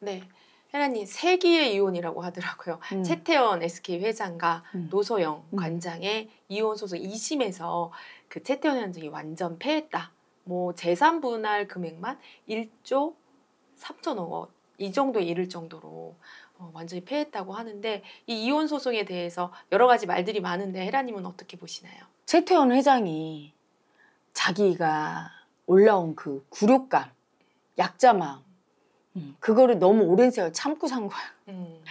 네. 혜란님 세기의 이혼이라고 하더라고요. 음. 채태원 SK 회장과 음. 노소영 음. 관장의 음. 이혼 소송 2심에서 그 채태원 회장이 완전 패했다. 뭐 재산 분할 금액만 1조 3천억 원. 이 정도에 이를 정도로 어, 완전히 패했다고 하는데 이 이혼 소송에 대해서 여러 가지 말들이 많은데 혜라님은 어떻게 보시나요? 최태원 회장이 자기가 올라온 그 굴욕감, 약자 마음 음. 그거를 너무 오랜 세월 참고 산 거야. 음.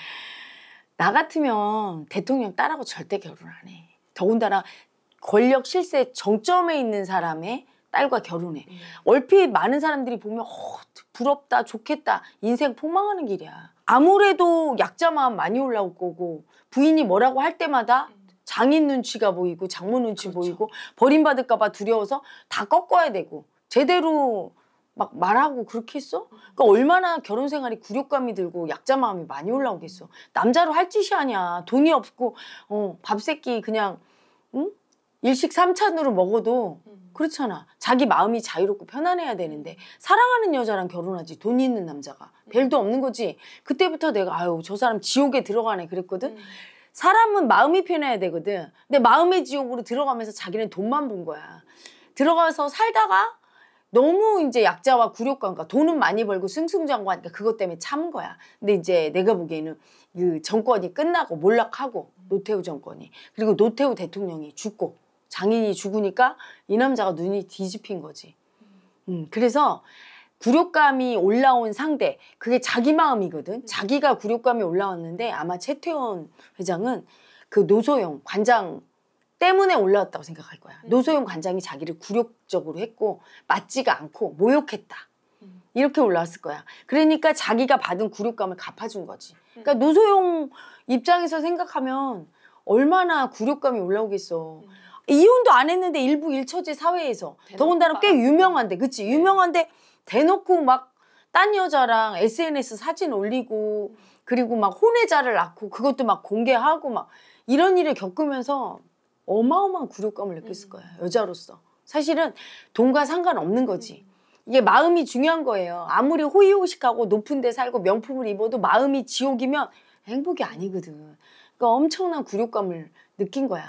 나 같으면 대통령 딸하고 절대 결혼 안 해. 더군다나 권력 실세 정점에 있는 사람의 딸과 결혼해. 음. 얼핏 많은 사람들이 보면 어, 부럽다, 좋겠다, 인생 폭망하는 길이야. 아무래도 약자 마음 많이 올라올 거고 부인이 뭐라고 할 때마다 음. 장인 눈치가 보이고 장모 눈치 그렇죠. 보이고 버림받을까 봐 두려워서 다 꺾어야 되고 제대로 막 말하고 그렇게 했어? 그러니까 얼마나 결혼 생활이 굴욕감이 들고 약자 마음이 많이 올라오겠어. 남자로 할 짓이 아니야. 돈이 없고 어, 밥 세끼 그냥 응? 일식 삼찬으로 먹어도 음. 그렇잖아. 자기 마음이 자유롭고 편안해야 되는데 음. 사랑하는 여자랑 결혼하지 돈 있는 남자가 별도 음. 없는 거지. 그때부터 내가 아유 저 사람 지옥에 들어가네 그랬거든. 사람은 마음이 편해야 되거든. 근데 마음의 지옥으로 들어가면서 자기는 돈만 본 거야. 들어가서 살다가 너무 이제 약자와 굴욕감과 그러니까 돈은 많이 벌고 승승장구하니까 그것 때문에 참은 거야. 근데 이제 내가 보기에는 그 정권이 끝나고 몰락하고 노태우 정권이 그리고 노태우 대통령이 죽고 장인이 죽으니까 이 남자가 눈이 뒤집힌 거지. 음, 그래서 굴욕감이 올라온 상대 그게 자기 마음이거든. 음. 자기가 굴욕감이 올라왔는데 아마 최태원 회장은 그 노소영 관장 때문에 올라왔다고 생각할 거야. 음. 노소영 관장이 자기를 굴욕적으로 했고 맞지가 않고 모욕했다. 음. 이렇게 올라왔을 거야. 그러니까 자기가 받은 굴욕감을 갚아준 거지. 음. 그러니까 노소영 입장에서 생각하면 얼마나 굴욕감이 올라오겠어. 음. 이혼도 안 했는데 일부 일처제 사회에서 더군다나 꽤 유명한데, 그치? 네. 유명한데 대놓고 막 딴 여자랑 SNS 사진 올리고 음. 그리고 막 혼외자를 낳고 그것도 막 공개하고 막 이런 일을 겪으면서 어마어마한 굴욕감을 느꼈을 음. 거예요. 여자로서. 사실은 돈과 상관없는 거지. 이게 마음이 중요한 거예요. 아무리 호의호식하고 높은 데 살고 명품을 입어도 마음이 지옥이면 행복이 아니거든. 그러니까 엄청난 굴욕감을 느낀 거야.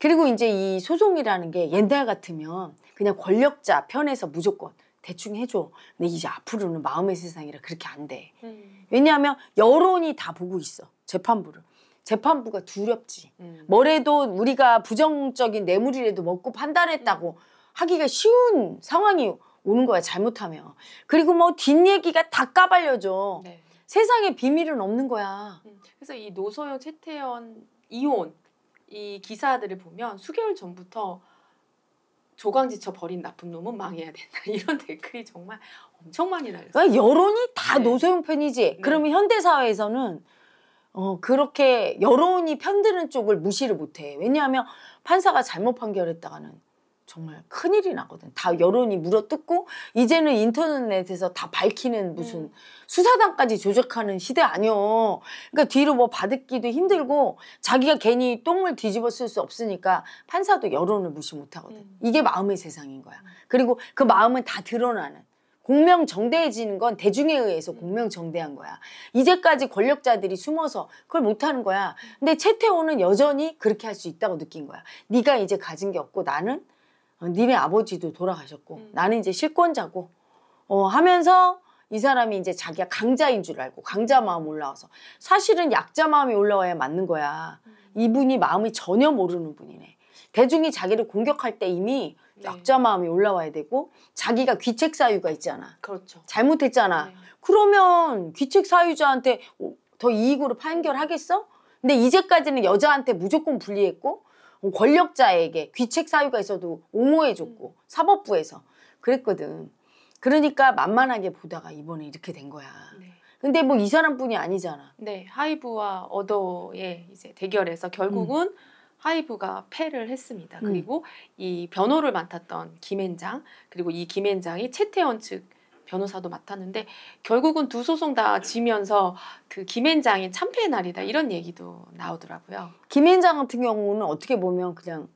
그리고 이제 이 소송이라는 게 옛날 같으면 그냥 권력자 편에서 무조건 대충 해줘. 근데 이제 앞으로는 마음의 세상이라 그렇게 안 돼. 음. 왜냐하면 여론이 다 보고 있어. 재판부를. 재판부가 두렵지. 음. 뭐래도 우리가 부정적인 뇌물이라도 먹고 판단했다고 음. 하기가 쉬운 상황이 오는 거야 잘못하면. 그리고 뭐 뒷얘기가 다 까발려져. 네. 세상에 비밀은 없는 거야. 음. 그래서 이 노소영 채태현 이혼 이 기사들을 보면 수개월 전부터 조광지쳐 버린 나쁜 놈은 망해야 된다 이런 댓글이 정말 엄청 많이 달렸어요. 아, 여론이 다 네. 노소영 편이지. 네. 그러면 현대 사회에서는 어, 그렇게 여론이 편드는 쪽을 무시를 못해. 왜냐하면 판사가 잘못 판결했다가는 정말 큰일이 나거든. 다 여론이 물어뜯고 이제는 인터넷에서 다 밝히는 무슨 음. 수사단까지 조작하는 시대 아니여 그러니까 뒤로 뭐 받기도 힘들고 자기가 괜히 똥을 뒤집어 쓸 수 없으니까 판사도 여론을 무시 못하거든. 음. 이게 마음의 세상인 거야. 음. 그리고 그 마음은 다 드러나는. 공명정대해지는 건 대중에 의해서 음. 공명정대한 거야. 이제까지 권력자들이 숨어서 그걸 못하는 거야. 근데 채태호는 여전히 그렇게 할 수 있다고 느낀 거야. 네가 이제 가진 게 없고 나는 어, 니네 아버지도 돌아가셨고 음. 나는 이제 실권자고 어, 하면서 이 사람이 이제 자기가 강자인 줄 알고 강자 마음 올라와서 사실은 약자 마음이 올라와야 맞는 거야. 음. 이분이 마음이 전혀 모르는 분이네. 대중이 자기를 공격할 때 이미 네. 약자 마음이 올라와야 되고 자기가 귀책 사유가 있잖아. 그렇죠. 잘못했잖아. 네. 그러면 귀책 사유자한테 더 이익으로 판결하겠어? 근데 이제까지는 여자한테 무조건 불리했고 권력자에게 귀책 사유가 있어도 옹호해줬고 음. 사법부에서 그랬거든. 그러니까 만만하게 보다가 이번에 이렇게 된 거야. 네. 근데 뭐 이 사람뿐이 아니잖아. 네, 하이브와 어도의 이제 대결에서 결국은 음. 화이브가 패를 했습니다. 음. 그리고 이 변호를 맡았던 김앤장 그리고 이 김앤장이 최태원 측 변호사도 맡았는데 결국은 두 소송 다 지면서 그 김앤장이 참패의 날이다 이런 얘기도 나오더라고요. 김앤장 같은 경우는 어떻게 보면 그냥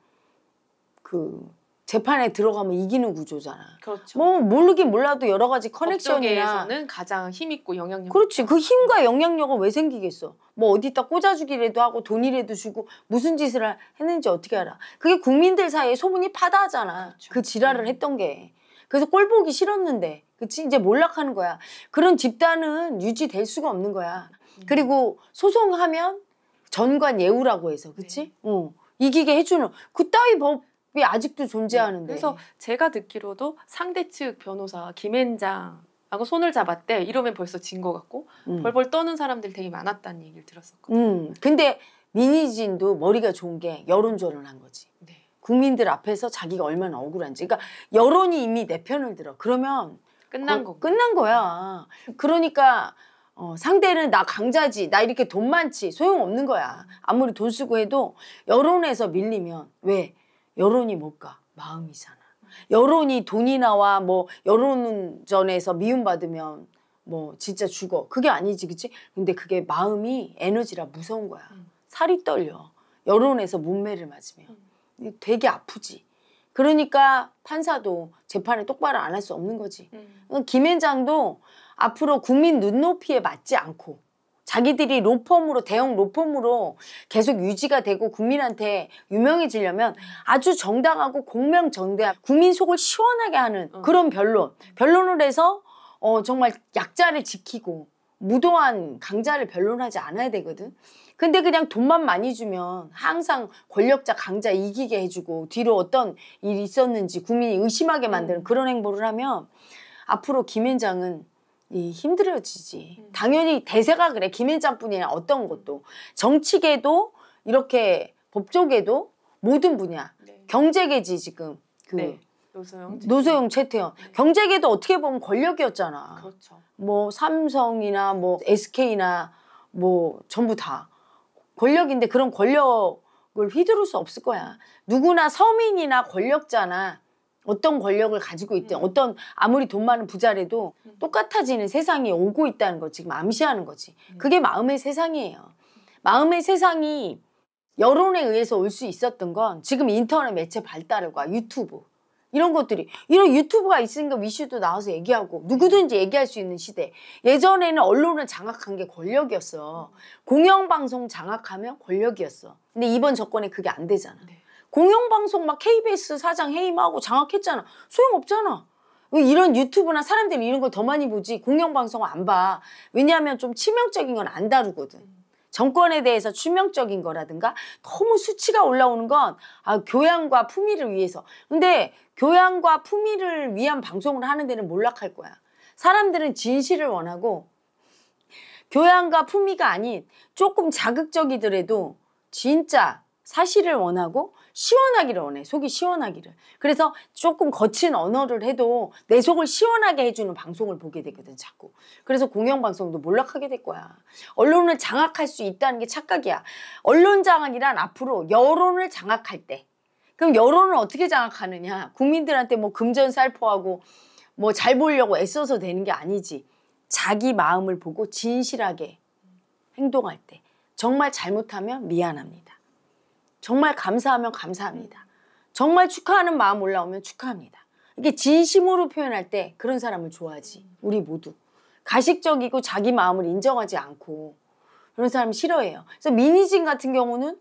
그 재판에 들어가면 이기는 구조잖아. 그렇죠. 뭐 모르긴 몰라도 여러 가지 커넥션이 에서는 가장 힘 있고 영향력. 그렇지. 그 힘과 영향력은 왜 생기겠어? 뭐 어디다 꽂아주기라도 하고 돈이라도 주고 무슨 짓을 했는지 어떻게 알아? 그게 국민들 사이에 소문이 파다하잖아. 그렇죠. 그 지랄을 음. 했던 게. 그래서 꼴 보기 싫었는데, 그치? 이제 몰락하는 거야. 그런 집단은 유지될 수가 없는 거야. 음. 그리고 소송하면 전관 예우라고 해서, 그치? 네. 어. 이기게 해주는 그 따위 법 그게 아직도 존재하는데. 네, 그래서 제가 듣기로도 상대 측 변호사 김앤장 하고 손을 잡았대 이러면 벌써 진 거 같고 음. 벌벌 떠는 사람들 되게 많았다는 얘기를 들었었거든요. 음. 근데 민희진도 머리가 좋은 게 여론조언한 거지. 네. 국민들 앞에서 자기가 얼마나 억울한지. 그러니까 여론이 이미 내 편을 들어. 그러면 끝난 거 끝난 거야. 그러니까 어, 상대는 나 강자지, 나 이렇게 돈 많지 소용 없는 거야. 아무리 돈 쓰고 해도 여론에서 밀리면 왜 여론이 뭘까? 마음이잖아. 여론이 돈이 나와 뭐 여론전에서 미움받으면 뭐 진짜 죽어. 그게 아니지, 그치? 근데 그게 마음이 에너지라 무서운 거야. 음. 살이 떨려. 여론에서 문매를 맞으면. 음. 되게 아프지. 그러니까 판사도 재판을 똑바로 안 할 수 없는 거지. 음. 김앤장도 앞으로 국민 눈높이에 맞지 않고 자기들이 로펌으로 대형 로펌으로 계속 유지가 되고 국민한테 유명해지려면 아주 정당하고 공명정대한 국민 속을 시원하게 하는 어. 그런 변론 변론을 해서 어 정말 약자를 지키고 무도한 강자를 변론하지 않아야 되거든 근데 그냥 돈만 많이 주면 항상 권력자 강자 이기게 해주고 뒤로 어떤 일이 있었는지 국민이 의심하게 만드는 음. 그런 행보를 하면 앞으로 김현장은 이 힘들어지지. 음. 당연히 대세가 그래. 김일장뿐이 아니라 어떤 것도 정치계도 이렇게 법조계도 모든 분야 네. 경제계지 지금 그 네. 노소영, 노소영 최태현 네. 경제계도 어떻게 보면 권력이었잖아. 그렇죠. 뭐 삼성이나 뭐 SK나 뭐 전부 다 권력인데 그런 권력을 휘두를 수 없을 거야. 누구나 서민이나 권력자나 어떤 권력을 가지고 있든 음. 어떤 아무리 돈 많은 부자래도 음. 똑같아지는 세상이 오고 있다는 거 지금 암시하는 거지. 음. 그게 마음의 세상이에요. 마음의 세상이 여론에 의해서 올 수 있었던 건 지금 인터넷 매체 발달과 유튜브 이런 것들이 이런 유튜브가 있으니까 위슈도 나와서 얘기하고 누구든지 얘기할 수 있는 시대 예전에는 언론을 장악한 게 권력이었어 음. 공영방송 장악하면 권력이었어 근데 이번 정권에 그게 안 되잖아 네. 공영방송 막 KBS 사장 해임하고 장악했잖아. 소용없잖아. 이런 유튜브나 사람들이 이런 걸 더 많이 보지 공영방송을 안 봐. 왜냐하면 좀 치명적인 건 안 다루거든. 정권에 대해서 치명적인 거라든가 너무 수치가 올라오는 건 아, 교양과 품위를 위해서. 근데 교양과 품위를 위한 방송을 하는 데는 몰락할 거야. 사람들은 진실을 원하고 교양과 품위가 아닌 조금 자극적이더라도 진짜 사실을 원하고 시원하기를 원해. 속이 시원하기를. 그래서 조금 거친 언어를 해도 내 속을 시원하게 해주는 방송을 보게 되거든, 자꾸. 그래서 공영방송도 몰락하게 될 거야. 언론을 장악할 수 있다는 게 착각이야. 언론 장악이란 앞으로 여론을 장악할 때. 그럼 여론을 어떻게 장악하느냐. 국민들한테 뭐 금전살포하고 뭐 잘 보려고 애써서 되는 게 아니지. 자기 마음을 보고 진실하게 행동할 때. 정말 잘못하면 미안합니다. 정말 감사하면 감사합니다. 정말 축하하는 마음 올라오면 축하합니다. 이게 진심으로 표현할 때 그런 사람을 좋아하지. 우리 모두. 가식적이고 자기 마음을 인정하지 않고 그런 사람 싫어해요. 그래서 미니진 같은 경우는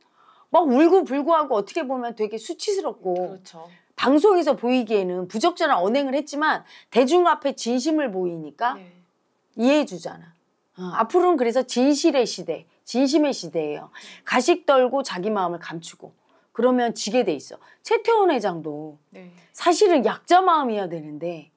막 울고불고하고 어떻게 보면 되게 수치스럽고 그렇죠. 방송에서 보이기에는 부적절한 언행을 했지만 대중 앞에 진심을 보이니까 네. 이해해 주잖아. 어, 앞으로는 그래서 진실의 시대, 진심의 시대예요. 가식 떨고 자기 마음을 감추고 그러면 지게 돼 있어. 최태원 회장도 네. 사실은 약자 마음이어야 되는데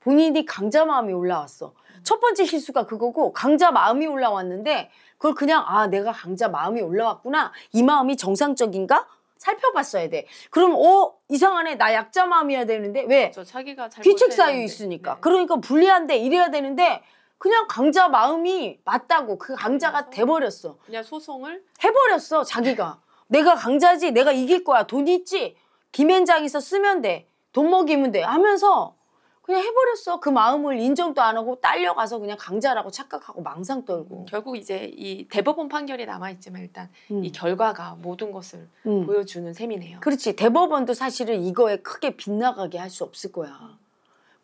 본인이 강자 마음이 올라왔어. 음. 첫 번째 실수가 그거고 강자 마음이 올라왔는데 그걸 그냥 아 내가 강자 마음이 올라왔구나 이 마음이 정상적인가 살펴봤어야 돼. 그럼 어 이상하네 나 약자 마음이어야 되는데 왜? 그 자기가 귀책 사유 있으니까. 네. 그러니까 불리한데 이래야 되는데 그냥 강자 마음이 맞다고 그 강자가 돼버렸어. 그냥 소송을 해버렸어 자기가. 내가 강자지 내가 이길 거야 돈 있지 김앤장에서 쓰면 돼돈 먹이면 돼 하면서 그냥 해버렸어 그 마음을 인정도 안 하고 딸려가서 그냥 강자라고 착각하고 망상 떨고 음, 결국 이제 이 대법원 판결이 남아있지만 일단 음. 이 결과가 모든 것을 음. 보여주는 셈이네요 그렇지 대법원도 사실은 이거에 크게 빗나가게 할 수 없을 거야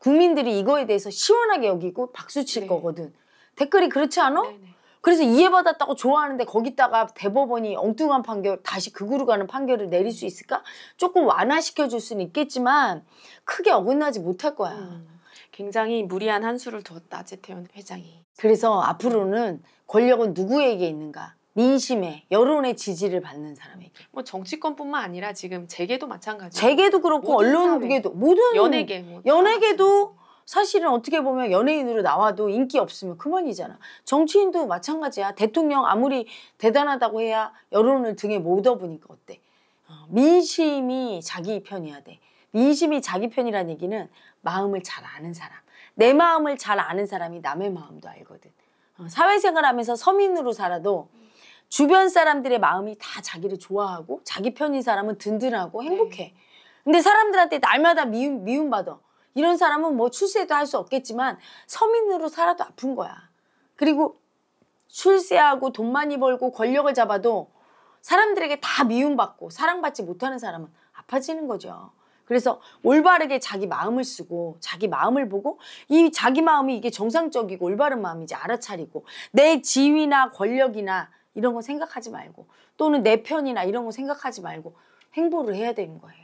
국민들이 이거에 대해서 시원하게 여기고 박수 칠 네. 거거든. 댓글이 그렇지 않아? 네네. 네. 그래서 이해받았다고 좋아하는데 거기다가 대법원이 엉뚱한 판결 다시 극으로 그 가는 판결을 내릴 수 있을까? 조금 완화시켜 줄 수는 있겠지만 크게 어긋나지 못할 거야. 음, 굉장히 무리한 한 수를 뒀다 재태원 회장이. 그래서 앞으로는 권력은 누구에게 있는가? 민심의 여론의 지지를 받는 사람에게. 뭐 정치권뿐만 아니라 지금 재계도 마찬가지. 재계도 그렇고 언론계도 모든 연예계 뭐 연예계도 사실은 어떻게 보면 연예인으로 나와도 인기 없으면 그만이잖아. 정치인도 마찬가지야. 대통령 아무리 대단하다고 해야 여론을 등에 못 업으니까 어때? 어, 민심이 자기 편이야 돼. 민심이 자기 편이라는 얘기는 마음을 잘 아는 사람. 내 마음을 잘 아는 사람이 남의 마음도 알거든. 어, 사회생활하면서 서민으로 살아도 주변 사람들의 마음이 다 자기를 좋아하고 자기 편인 사람은 든든하고 네. 행복해. 근데 사람들한테 날마다 미움, 미움받아. 이런 사람은 뭐 출세도 할 수 없겠지만 서민으로 살아도 아픈 거야. 그리고 출세하고 돈 많이 벌고 권력을 잡아도 사람들에게 다 미움받고 사랑받지 못하는 사람은 아파지는 거죠. 그래서 올바르게 자기 마음을 쓰고 자기 마음을 보고 이 자기 마음이 이게 정상적이고 올바른 마음인지 알아차리고 내 지위나 권력이나 이런 거 생각하지 말고 또는 내 편이나 이런 거 생각하지 말고 행보를 해야 되는 거예요.